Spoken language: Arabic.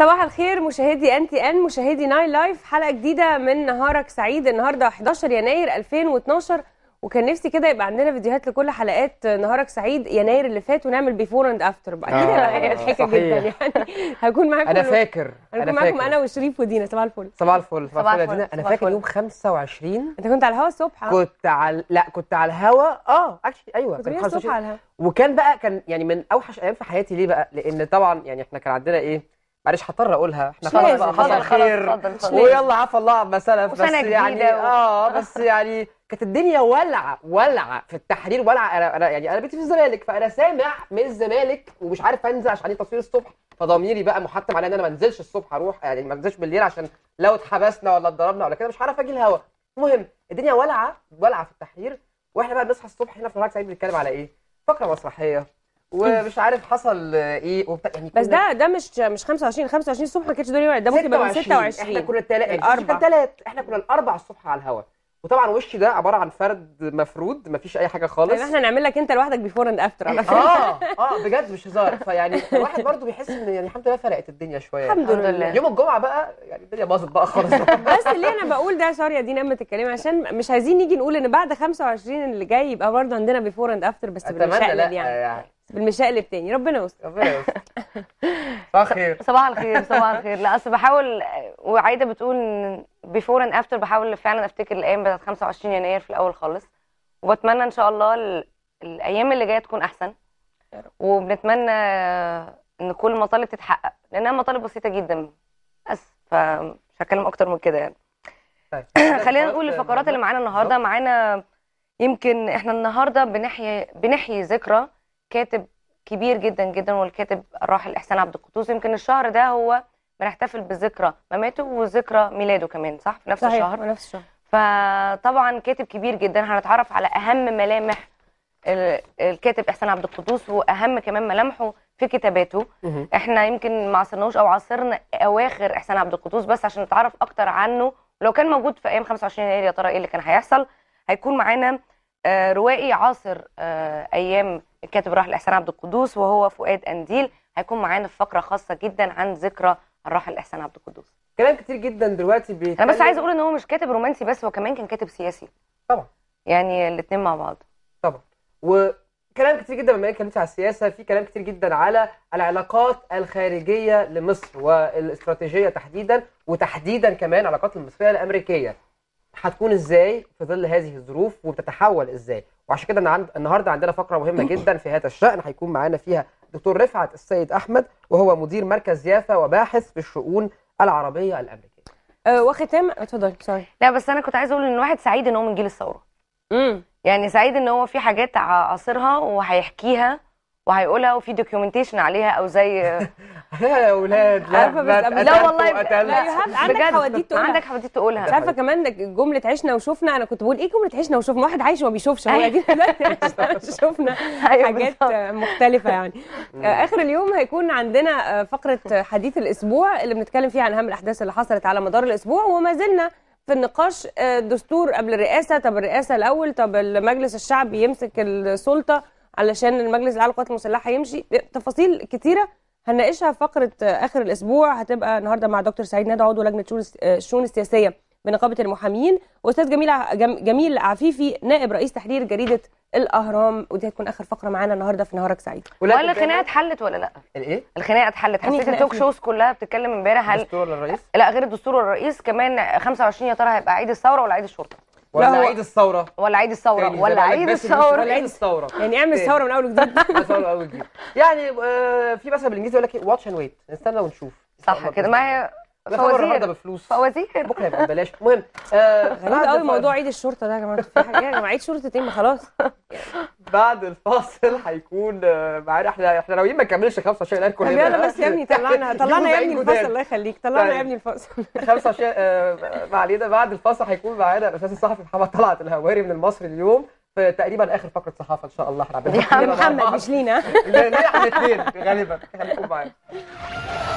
صباح الخير مشاهدي ان تي ان مشاهدي ناين لايف حلقه جديده من نهارك سعيد النهارده 11 يناير 2012 وكان نفسي كده يبقى عندنا فيديوهات لكل حلقات نهارك سعيد يناير اللي فات ونعمل بيفور اند افتر بقى اكيد آه جدا يعني هكون معاكم انا فاكر هكون أنا معاكم انا وشريف ودينا صباح الفل صباح الفل صباح الفل دينا انا فاكر يوم 25 انت كنت على الهوا الصبح كنت على لا كنت على الهوا اه اكشلي ايوه كنت الصبح على الهوا وكان بقى كان يعني من اوحش ايام في حياتي ليه بقى لان طبعا يعني احنا كان عندنا ايه معلش هضطر اقولها احنا خلاص بقى حصل خير ويلا عفى الله عما سلف بس يعني اه بس يعني كانت الدنيا ولعه ولعه في التحرير ولعه انا انا يعني انا بيتي في الزمالك فانا سامع من الزمالك ومش عارف انزل عشان تصوير الصبح فضميري بقى محتم عليا ان انا ما انزلش الصبح اروح يعني ما انزلش بالليل عشان لو اتحبسنا ولا اتضربنا ولا كده مش عارف اجي الهوا المهم الدنيا ولعه ولعه في التحرير واحنا بقى بنصحى الصبح هنا في نهار سعيد بنتكلم على ايه؟ فقره مسرحيه ومش عارف حصل ايه وبتاع يعني بس ده ده مش مش 25 25 الصبح ما كانش دول يوعد ده ممكن يبقى 26 احنا كنا الثلاث احنا الثلاث احنا كنا الاربع الصبح على الهوا وطبعا وشي ده عباره عن فرد مفرود مفيش اي حاجه خالص يعني احنا نعمل لك انت لوحدك بيفور اند افتر على فكره اه اه بجد مش هزار فيعني الواحد برده بيحس ان يعني الحمد لله فرقت الدنيا شويه الحمد لله يوم الجمعه بقى يعني الدنيا باظت بقى خالص بس ليه انا بقول ده سوري يا دينا اما تتكلمي عشان مش عايزين نيجي نقول ان بعد 25 اللي جاي يبقى برده عندنا بيفور اند افتر بس بالشكل يعني. يعني بالمشقلب تاني ربنا يستر ربنا يستر صباح الخير صباح الخير صباح الخير لا اصل بحاول وعايده بتقول بيفور اند افتر بحاول فعلا افتكر الايام بتاعت 25 يناير في الاول خالص وبتمنى ان شاء الله الايام اللي جايه تكون احسن وبنتمنى ان كل المطالب تتحقق لانها مطالب بسيطه جدا بس فمش هتكلم اكتر من كده يعني طيب. خلينا نقول الفقرات اللي معانا النهارده معانا يمكن احنا النهارده بنحيي بنحيي ذكرى كاتب كبير جدا جدا والكاتب الراحل احسان عبد القدوس يمكن الشهر ده هو بنحتفل بذكرى مماته وذكرى ميلاده كمان صح في نفس الشهر نفس الشهر فطبعا كاتب كبير جدا هنتعرف على اهم ملامح الكاتب احسان عبد القدوس واهم كمان ملامحه في كتاباته احنا يمكن ما عصرناهوش او عصرنا اواخر احسان عبد القدوس بس عشان نتعرف اكتر عنه لو كان موجود في ايام 25 يناير يا ترى ايه اللي كان هيحصل هيكون معانا آه، روائي عاصر آه، ايام الكاتب الراحل احسان عبد القدوس وهو فؤاد انديل هيكون معانا في فقره خاصه جدا عن ذكرى الراحل احسان عبد القدوس كلام كتير جدا دلوقتي بيتكلم انا بس عايز اقول ان هو مش كاتب رومانسي بس هو كمان كان كاتب سياسي طبعا يعني الاثنين مع بعض طبعا وكلام كتير جدا بما انك على السياسه في كلام كتير جدا على العلاقات الخارجيه لمصر والاستراتيجيه تحديدا وتحديدا كمان علاقات المصريه الامريكيه هتكون ازاي في ظل هذه الظروف وبتتحول ازاي وعشان كده عند... النهارده عندنا فقره مهمه جدا في هذا الشان هيكون معانا فيها دكتور رفعت السيد احمد وهو مدير مركز يافا وباحث في الشؤون العربيه الامريكيه أه وختام اتفضلي سوري لا بس انا كنت عايزه اقول ان الواحد سعيد ان هو من جيل الثوره امم يعني سعيد ان هو في حاجات عاصرها وهيحكيها وهيقولها وفي دوكيومنتيشن عليها او زي لا يا اولاد لا عارفه بس لا والله عندك حواديت تقولها عندك حواديت تقولها مش عارفه كمان جمله عشنا وشفنا انا كنت بقول ايه جمله عشنا وشفنا واحد عايش وما بيشوفش هو قاعدين أيوة. شفنا أيوة، حاجات مختلفه يعني آه، اخر اليوم هيكون عندنا آه، فقره حديث الاسبوع اللي بنتكلم فيها عن اهم الاحداث اللي حصلت على مدار الاسبوع وما زلنا في النقاش آه، دستور قبل الرئاسه طب الرئاسه الاول طب المجلس الشعبي يمسك السلطه علشان المجلس الاعلى للقوات المسلحه يمشي تفاصيل كثيره هنناقشها في فقره اخر الاسبوع هتبقى النهارده مع دكتور سعيد ندى عضو لجنه الشؤون آه، السياسيه بنقابه المحامين واستاذ جميل جميل عفيفي نائب رئيس تحرير جريده الاهرام ودي هتكون اخر فقره معانا النهارده في نهارك سعيد ولا الخناقه اتحلت ولا لا الايه الخناقه اتحلت يعني حسيت التوك شوز كلها بتتكلم امبارح هل الدستور الرئيس لا غير الدستور والرئيس كمان 25 يا ترى هيبقى عيد الثوره ولا عيد الشرطه ولا عيد الثوره ولا عيد الثوره ولا عيد الثوره ولا عيد الثوره يعني, يعني اعمل ثورة من اول وجديد من اول وجديد يعني آه، في مثلا بالانجليزي يقول لك واتش اند ويت نستنى ونشوف صح كده ما هي فوازير النهارده بفلوس فوازير بكره هيبقى ببلاش المهم آه، غريب قوي موضوع عيد الشرطه ده يا جماعه في حاجه يا جماعه عيد شرطه ايه ما خلاص بعد الفاصل هيكون آه، معانا احنا احنا ناويين ما نكملش 25 الان كلنا يلا بس يا ابني طلعنا طلعنا يا ابني الفاصل الله يخليك طلعنا يا طيب. ابني الفاصل 25 آه، ما علينا بعد الفاصل هيكون معانا الاستاذ الصحفي محمد طلعت الهواري من المصري اليوم في تقريبا اخر فقره صحافه ان شاء الله هنعملها محمد مش لينا لينا احنا الاثنين غالبا خليكم معانا